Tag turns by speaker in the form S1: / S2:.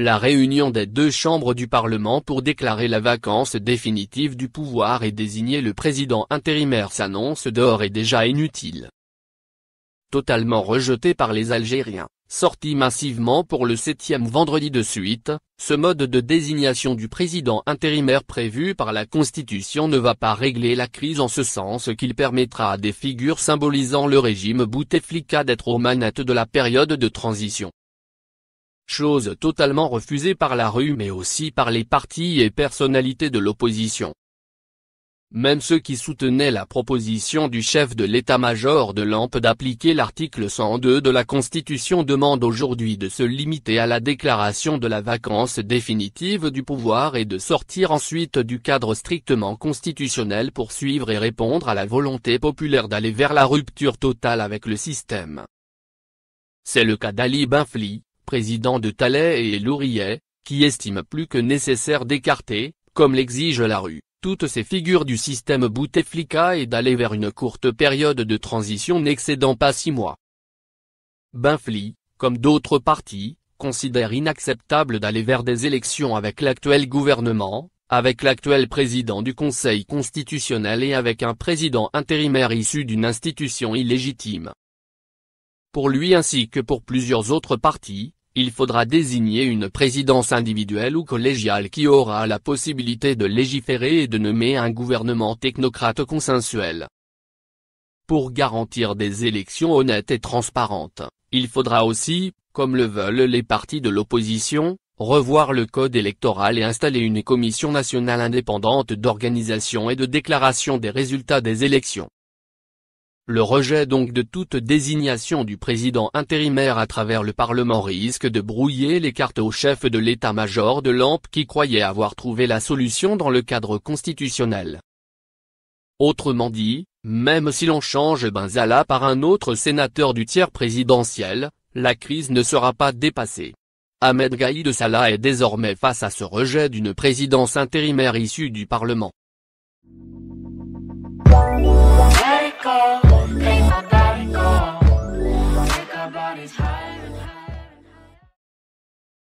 S1: la réunion des deux chambres du Parlement pour déclarer la vacance définitive du pouvoir et désigner le président intérimaire s'annonce dehors et déjà inutile. Totalement rejeté par les Algériens, sorti massivement pour le septième vendredi de suite, ce mode de désignation du président intérimaire prévu par la Constitution ne va pas régler la crise en ce sens qu'il permettra à des figures symbolisant le régime Bouteflika d'être aux manettes de la période de transition chose totalement refusée par la rue mais aussi par les partis et personnalités de l'opposition. Même ceux qui soutenaient la proposition du chef de l'état-major de l'AMPE d'appliquer l'article 102 de la Constitution demandent aujourd'hui de se limiter à la déclaration de la vacance définitive du pouvoir et de sortir ensuite du cadre strictement constitutionnel pour suivre et répondre à la volonté populaire d'aller vers la rupture totale avec le système. C'est le cas d'Ali Binfli, président de Talais et Louriet, qui estime plus que nécessaire d'écarter, comme l'exige la rue, toutes ces figures du système Bouteflika et d'aller vers une courte période de transition n'excédant pas six mois. Binfli, comme d'autres partis, considère inacceptable d'aller vers des élections avec l'actuel gouvernement, avec l'actuel président du Conseil constitutionnel et avec un président intérimaire issu d'une institution illégitime. Pour lui ainsi que pour plusieurs autres partis, il faudra désigner une présidence individuelle ou collégiale qui aura la possibilité de légiférer et de nommer un gouvernement technocrate consensuel. Pour garantir des élections honnêtes et transparentes, il faudra aussi, comme le veulent les partis de l'opposition, revoir le code électoral et installer une commission nationale indépendante d'organisation et de déclaration des résultats des élections. Le rejet donc de toute désignation du président intérimaire à travers le Parlement risque de brouiller les cartes au chef de l'état-major de l'AMP qui croyait avoir trouvé la solution dans le cadre constitutionnel. Autrement dit, même si l'on change Benzala par un autre sénateur du tiers présidentiel, la crise ne sera pas dépassée. Ahmed Gaïd Salah est désormais face à ce rejet d'une présidence intérimaire issue du Parlement. call.